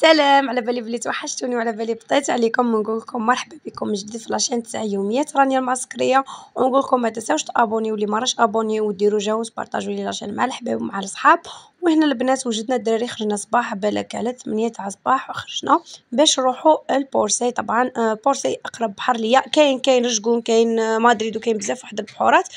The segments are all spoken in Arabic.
سلام على بالي بلي توحشتوني وعلى بالي بطيت عليكم ونقول لكم مرحبا بكم جديد في لاشين تاع يوميات رانيا المعسكريه ونقول لكم ما تنساوش تابونيو اللي ما راش ابوني وديروا جوج وبارطاجوا لي لاشين مع الحباب ومع الصحاب وهنا البنات وجدنا الدراري خرجنا صباح بالك على ثمانية تاع صباح خرجنا باش نروحوا البورسي طبعا آه، بورسي اقرب بحر ليا كاين كاين رجقون كاين آه، مدريد وكاين بزاف واحد البحورات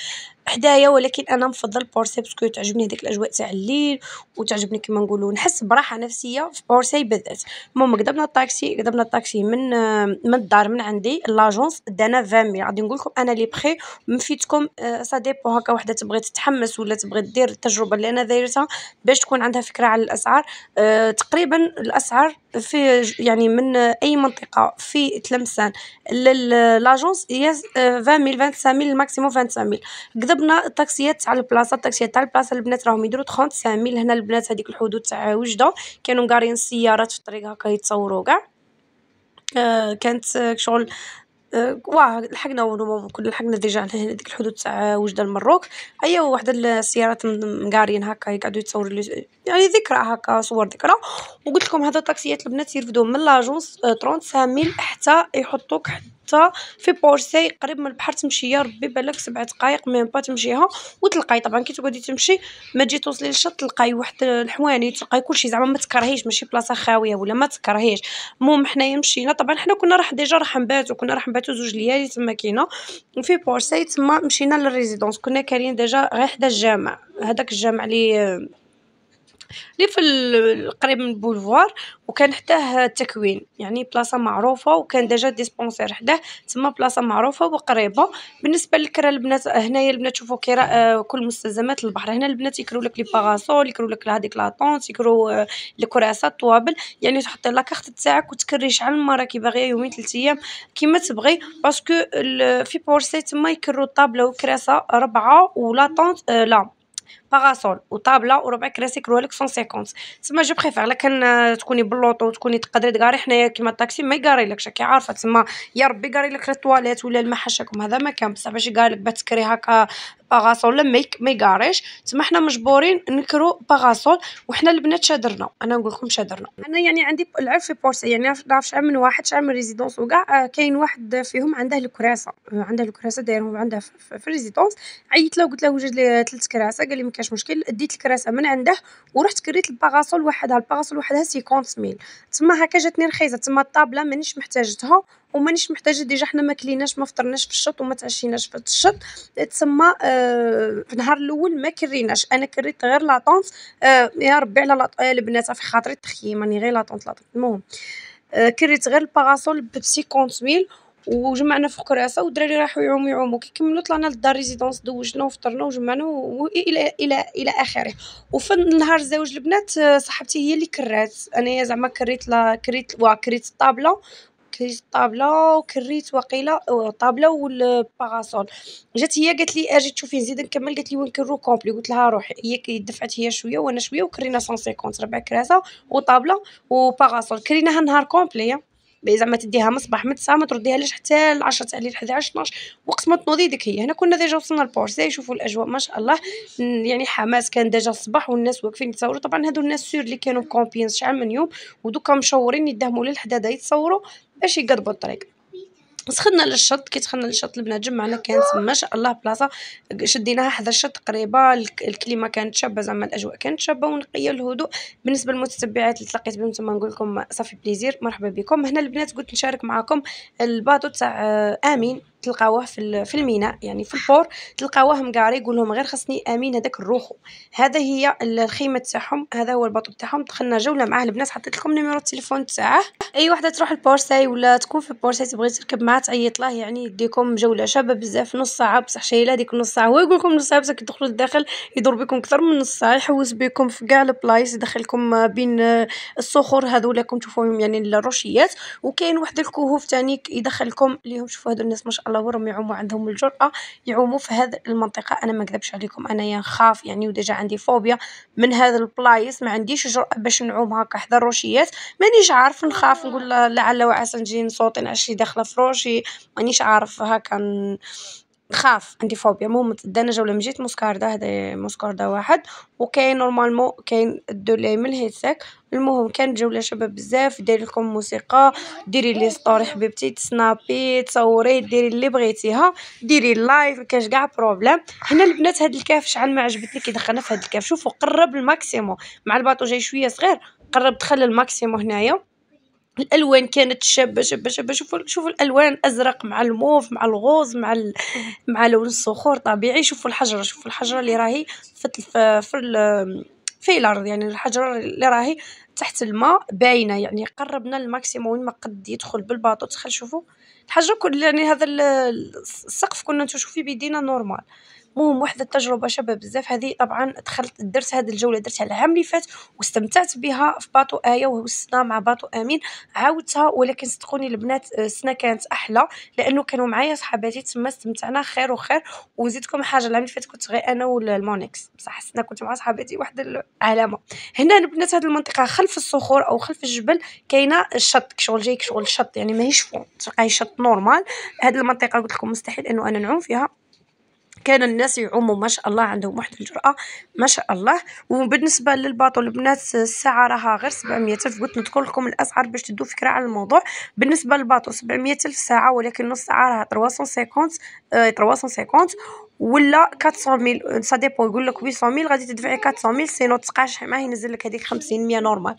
حدايا ولكن انا نفضل بورسي باسكو تعجبني هذيك الاجواء تاع الليل وتعجبني كما نقولوا نحس براحه نفسيه في بورسي بالذات المهم قدبنا الطاكسي قدبنا الطاكسي من آه، من الدار من عندي لاجونس دانا 20 غادي نقول لكم انا لي بخي مفيتكم سا ديبو هكا وحده تبغي تتحمس ولا تبغي دير التجربه اللي انا دايرتها باش تكون عندها فكره على الاسعار أه تقريبا الاسعار في يعني من اي منطقه في تلمسان لاجونس هي 20000 25000 الماكسيموم 25000 كذبنا الطاكسيات تاع البلاصه الطاكسيات تاع البلاصه البنات راهم يديروا ميل هنا البنات هذيك الحدود تاع وجده كانوا مقارين السيارات في الطريق هكا يتصوروا كاع آه، كانت شغل واه لحقنا ونوم كل لحقنا ديجا على ديك الحدود تاع وجده المروك ايا واحد السيارات مقارين هكا يقعدوا يتصوروا لي يعني ذكرى هكا صور ذكرى وقلت لكم هذا الطاكسيات البنات يرفدوا من لاجونس 30000 آه، حتى يحطوك حتى في بورسي قريب من البحر تمشي يا ربي بالك سبع دقائق ميم با تمشيها وتلقاي طبعا كي تقعدي تمشي ما تجي توصلي للشط تلقاي واحد الحواني تلقاي كلشي زعما ما تكرهيش ماشي بلاصه خاويه ولا ما تكرهيش المهم حنايا مشينا طبعا حنا كنا راح ديجا راح نباتو كنا راح نباتو زوج ليالي تما كاينه في بورسي تما مشينا للريزيدونس كنا كاريين ديجا غير حدا الجامع هذاك الجامع اللي اللي في القريب من البولفوار وكان حتاه التكوين يعني بلاصه معروفه وكان ديجا ديسبونسير حداه تما بلاصه معروفه وقريبه بالنسبه للكرا البنات هنايا البنات شوفوا كراء آه، كل مستلزمات البحر هنا البنات يكرو لك لي باغاسول يكرو لك هذيك لاطونت يكرو الكراسه آه، الطوابل يعني تحط لا كارت تاعك وتكري شحال من مره كي باغيه يومين ثلاث ايام كيما تبغي باسكو في بورسي تما يكرو الطابله وكراسه ربعه ولاطونت آه، لا باغاسول وطابله وربع كراسي كروالك 150 تسمى جو بريفير لكن كان آه، تكوني باللوطو وتكوني تقدري تكاري حنايا كيما الطاكسي ما يقاريلكش كي عارفه تسمى يا ربي قاريلك غير ولا المحشاكم هذا ما كان بصح باش يقاريلك باه هكا باغاسول لا ميك ما يقاريش تسمى حنا مجبورين نكرو باغاسول وحنا البنات شادرنا انا نقول لكم شادرنا انا يعني عندي العرف في بورسي يعني نعرف شحال من واحد شحال من ريزيدونس وكاع آه، كاين واحد فيهم عنده الكراسه آه، عنده الكراسه دايرهم عنده في الريزيدونس عيط له قلت له وجد لي ثلاث كراسه قال لي كاش مشكل ديت الكراسه من عنده ورحت كريت الباغاسول وحدها الباغاسول وحدها 50 ميل تما هكا جاتني رخيصه تما الطابله مانيش محتاجتها ومانيش محتاجه ديجا حنا ما كليناش ما فطرناش في الشط وما تعشيناش في الشط تسمى آه في النهار الاول ما كريناش انا كريت غير لاطونس آه يا ربي على البنات في خاطري تخيم راني غير لاطونس لاطونس المهم آه كريت غير الباغاسول ب 50 ميل وجمعنا فوق راسه والدراري راحوا يعوموا يعوموا كي كملوا طلعنا للدار ريزيدونس دوجنا وفطرنا وجمعنا والى الى الى اخره وفي نهار زواج البنات صاحبتي هي اللي كرات انايا زعما كريت لا كريت وا كريت الطابله كريت الطابله وكريت وقيلة الطابله والباراسول جات هي قالت لي اجي تشوفي نزيد نكمل قالت لي وين كرو كومبلي قلت لها روحي هي دفعت هي شويه وانا شويه وكرينا 150 ربع كراسه وطابله وباراسول كريناها نهار كومبلي زعما تديها مصباح من 9 ما ترديها ليش حتى ل 10 تاع الليل 11 12 وقت ما تنوضي ديك هي هنا كنا ديجا وصلنا لبورسي يشوفوا الاجواء ما شاء الله يعني حماس كان ديجا الصباح والناس واقفين يتصوروا طبعا هادو الناس سور اللي كانوا كومبينس شحال من يوم ودوكا مشورين يدهموا للحداده يتصوروا باش يقربوا الطريق سخنا للشط كي تخنا للشط البنات جمعنا كانت ما شاء الله بلاصه شديناها حدا الشط قريبه الكليمه كانت شابه زعما الاجواء كانت شابه ونقيه الهدوء بالنسبه للمتتبعات اللي تلاقيت بهم تما نقول لكم صافي بليزير مرحبا بكم هنا البنات قلت نشارك معكم الباطو تاع آه، امين تلقاوه في في الميناء يعني في البور تلقاوه مقاري يقول لهم غير خصني امين هذاك الروح هذا هي الخيمه تاعهم هذا هو الباطو تاعهم دخلنا جوله معاه البنات حطيت لكم نيميرو التليفون تاعه اي وحده تروح البورساي ولا تكون في البورساي تبغي تركب معاه تعيط له يعني يديكم جوله شابه بزاف نص ساعه بصح شايله ديك نص ساعه هو يقول لكم نص ساعه بصح كي تدخلوا لداخل يضرب بكم اكثر من نص ساعه يحوس بكم في كاع البلايص يدخلكم بين الصخور هذولا راكم تشوفوهم يعني الروشيات وكاين واحد الكهوف تاني يدخلكم ليهم شوفوا هذو الناس ما شاء الأغلبهم يعوموا عندهم الجرأة يعوموا في هذه المنطقة أنا ما نكذبش عليكم أنايا نخاف يعني وديجا عندي فوبيا من هذا البلايص ما عنديش جرأة باش نعوم هكا حدا الروشيات مانيش عارف نخاف آه. نقول لعل وعسى نجي نصوتي نعشي داخلة في روشي مانيش عارف هكا نخاف عندي فوبيا مو الدنجه ولا مجيت موسكاردا هذا موسكاردا واحد وكاين نورمالمو كاين الدولاي من الهيتساك المهم كانت جوله شباب بزاف دير لكم موسيقى ديري لي ستوري حبيبتي تسنابي تصوري ديري اللي بغيتيها ديري اللايف ما كاش كاع بروبليم هنا البنات هاد الكاف شحال ما عجبتني كي دخلنا في هاد الكاف شوفوا قرب الماكسيمو مع الباطو جاي شويه صغير قرب دخل الماكسيمو هنايا الالوان كانت شابه شابه شابه شوفوا شوفوا الالوان ازرق مع الموف مع الغوز مع ال... مع لون الصخور طبيعي شوفوا الحجره شوفوا الحجره اللي راهي في في ال... في الارض يعني الحجره اللي راهي تحت الماء باينه يعني قربنا الماكسيموم ما قد يدخل بالباطو تخيل شوفوا الحجره كل يعني هذا السقف كنا نشوفوا فيه بيدينا نورمال مهم واحد التجربه شابه بزاف هذه طبعا دخلت درت هذه الجوله درتها العام اللي فات واستمتعت بها في باطو ايه وهوسنا مع باطو امين عاودتها ولكن صدقوني البنات آه، السنه كانت احلى لانه كانوا معايا صحباتي تما استمتعنا خير وخير وزيدكم حاجه العام اللي فات كنت غير انا والمونيكس بصح السنه كنت مع صحباتي واحد العلامه هنا البنات هذه المنطقه خلف الصخور او خلف الجبل كاينه الشط شغل جايك شغل شط يعني ماهيش فوق تلقاي شط نورمال هذه المنطقه قلت لكم مستحيل انه انا نعوم فيها كان الناس يعوموا ما شاء الله عندهم واحد الجرأة ما شاء الله وبالنسبة للباطو البنات الساعة راها غير 700 ألف قلت ندخل لكم الأسعار باش تدوا فكرة على الموضوع بالنسبة للباطو 700 ألف ساعة ولكن نص ساعة راها 350 آه 350 ولا 400 ميل سا ديبو يقول لك 800 ميل غادي تدفعي 400 ميل سينو تسقاش ما هي نزل لك هذيك 50 100 نورمال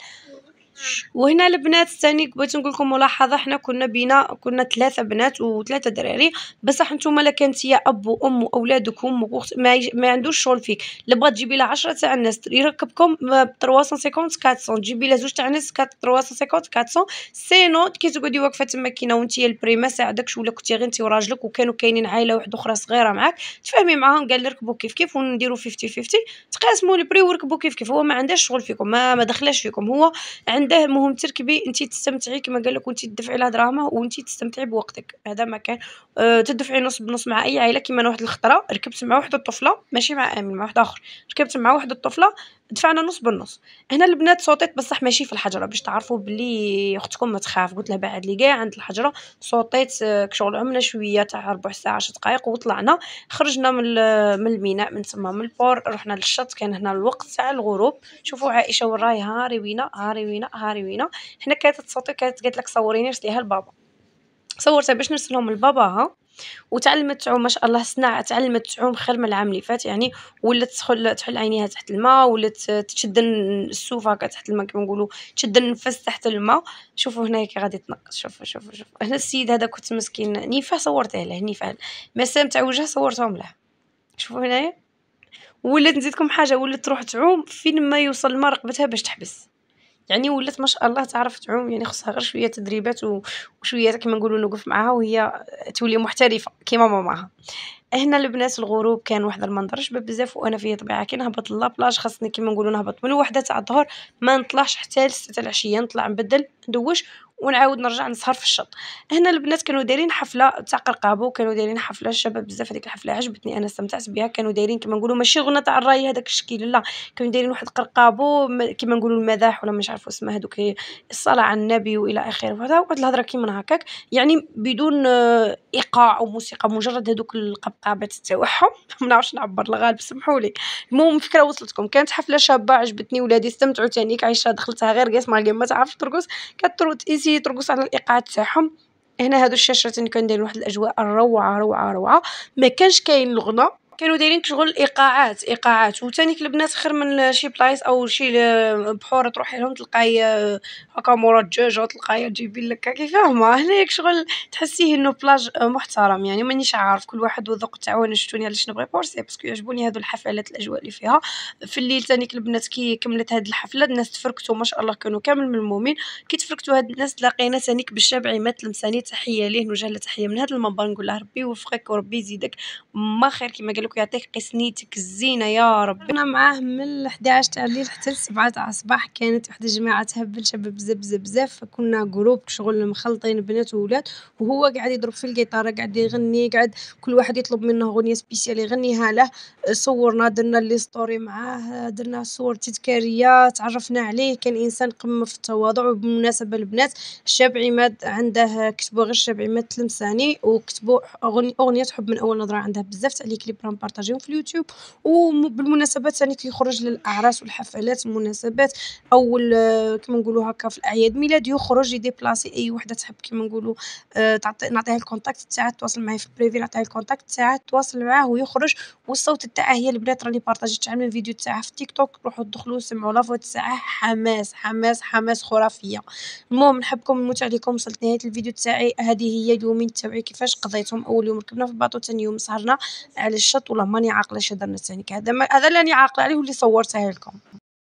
وهنا البنات ثاني بغيت نقول لكم ملاحظه حنا كنا بينا كنا ثلاثه بنات وثلاثه دراري بصح نتوما لا كانت هي اب وام واولادك وخت ما, يج... ما عندوش شغل فيك اللي بغات تجيبي لها 10 تاع الناس يركبكم ب 350 400 تجيبي لها زوج تاع الناس 350 400 سينو كي تقعدي واقفه تما كاينه وانت البريما ساعدكش ولا كنتي غير انت وراجلك وكانوا كاينين عائله واحده اخرى صغيره معاك تفهمي معاهم قال ركبوا كيف كيف ونديروا 50 50 تقاسموا البري وركبوا كيف كيف هو ما عندهاش شغل فيكم ما, ما دخلاش فيكم هو عند هذا مهم تركبي انت تستمتعي كما قال لك وانت تدفعي لها دراهم وانت تستمتعي بوقتك هذا ما كان أه تدفعي نص بنص مع اي عائله كيما انا واحد الخطره ركبت مع واحد الطفله ماشي مع امين مع واحد اخر ركبت مع واحد الطفله دفعنا نص بالنص هنا البنات صوتيت بصح ماشي في الحجره باش تعرفوا بلي اختكم ما تخاف قلت لها بعد لي كاع عند الحجره صوتيت كشغل عمنا شويه تاع ربع ساعه 10 دقائق وطلعنا خرجنا من من الميناء من تما من البور رحنا للشط كان هنا الوقت تاع الغروب شوفوا عائشه وراي هاري وينا هاري وينا هاري وينا هنا كانت تصوتي كانت قالت لك صوريني رسليها لبابا صورتها باش نرسلهم لباباها وتعلمت تعوم ما شاء الله صناعه تعلمت تعوم خير من العام اللي فات يعني ولات تدخل تحل عينيها تحت الماء ولات تشد السوف تحت الماء كما نقولوا تشد النفس تحت الماء شوفوا هنا كي غادي تنقص شوفوا شوفوا شوفوا هنا السيد هذا كنت مسكين نيفا صورته له نيفا مسام تاع وجهه صورتهم له شوفوا هنايا ولات نزيدكم حاجه ولات تروح تعوم فين ما يوصل الماء رقبتها باش تحبس يعني ولات ما شاء الله تعرف تعوم يعني خصها غير شويه تدريبات وشويه كما نقولوا نوقف معاها وهي تولي محترفه كيما ماماها هنا البنات الغروب كان واحد المنظر شباب بزاف وانا فيه طبيعه كي نهبط لابلاج خاصني كيما نقولوا نهبط من الوحده تاع الظهر ما نطلعش حتى لسته العشيه نطلع نبدل ندوش ونعاود نرجع نسهر في الشط هنا البنات كانوا دايرين حفله تاع قرقابو كانوا دايرين حفله الشباب بزاف هذيك الحفله عجبتني انا استمتعت بها كانوا دايرين كما نقولوا ماشي غنى تاع الراي هذاك الشكل لا كانوا دايرين واحد قرقابو كما نقولوا المذاح ولا مش عارفه اسمها هذوك الصلاه على النبي والى اخره وهذا وقت الهضره كيما هكاك يعني بدون آه، ايقاع وموسيقى مجرد هذوك القبقابات تاعهم ما نعرفش نعبر الغالب سمحوا لي المهم الفكره وصلتكم كانت حفله شابه عجبتني ولادي استمتعوا تانيك عايشه دخلتها غير قاس ما ما تعرفش ترقص كترقص تيترقص على الايقاعات تاعهم هنا هادو الشاشات اللي كندير واحد الاجواء روعه روعه روعه ما كانش كاين الغنى كانوا دايرين شغل ايقاعات ايقاعات وثانيك البنات خير من شي بلايص او شي آه، بحور تروحي لهم تلقاي هكا آه، مورا الدجاجه تلقاي تجيبي لك كي فاهمه هناياك شغل تحسيه انه بلاج آه، محترم يعني مانيش عارف كل واحد وذوق تاعو انا شفتوني علاش نبغي بورسي باسكو يعجبوني هادو الحفلات الاجواء اللي فيها في الليل ثانيك البنات كي كملت هاد الحفله الناس تفركتوا ما شاء الله كانوا كامل ملمومين كي تفركتوا هاد الناس تلاقينا ثانيك بالشبع مات لمساني تحيه ليه نوجه له تحيه من هاد المنبر نقول له ربي يوفقك وربي يزيدك ما خير كما قال ويعطيك ويعطيك قسنيتك الزينه يا رب انا معاه من 11 تاع الليل حتى ل 7 تاع الصباح كانت واحد الجماعه تهبل شباب بزاف بزاف بزاف كنا جروب شغل مخلطين بنات وولاد وهو قاعد يضرب في القيطاره قاعد يغني قاعد كل واحد يطلب منه اغنيه سبيسيال يغنيها له صورنا درنا لي ستوري معاه درنا صور تذكاريه تعرفنا عليه كان انسان قمه في التواضع وبالمناسبه البنات الشاب عماد عنده كتبوا غير الشاب عماد تلمساني وكتبوا اغنيه حب من اول نظره عندها بزاف تاع لي كليب نبارطاجيهم في اليوتيوب وبالمناسبات ثاني كيخرج للاعراس والحفلات المناسبات او آه، كما نقولوا هكا في الاعياد ميلاد يخرج يديبلاسي اي وحده تحب كما نقولوا آه، تعطي نعطيها الكونتاكت تاعها تواصل معايا في البريفي نعطيها الكونتاكت تاعها تواصل معاه ويخرج والصوت تاعها هي البنات راني بارطاجيت عامله الفيديو تاعها في تيك توك روحوا دخلوا سمعوا لافو تاعها حماس حماس حماس خرافيه المهم نحبكم نموت عليكم وصلت نهايه الفيديو تاعي هذه هي اليومين تاعي كيفاش قضيتهم اول يوم ركبنا في الباطو ثاني يوم سهرنا على الشط ولا والله ماني عاقله اش هذا الناس هذا هذا اللي راني عاقله عليه واللي صورته لكم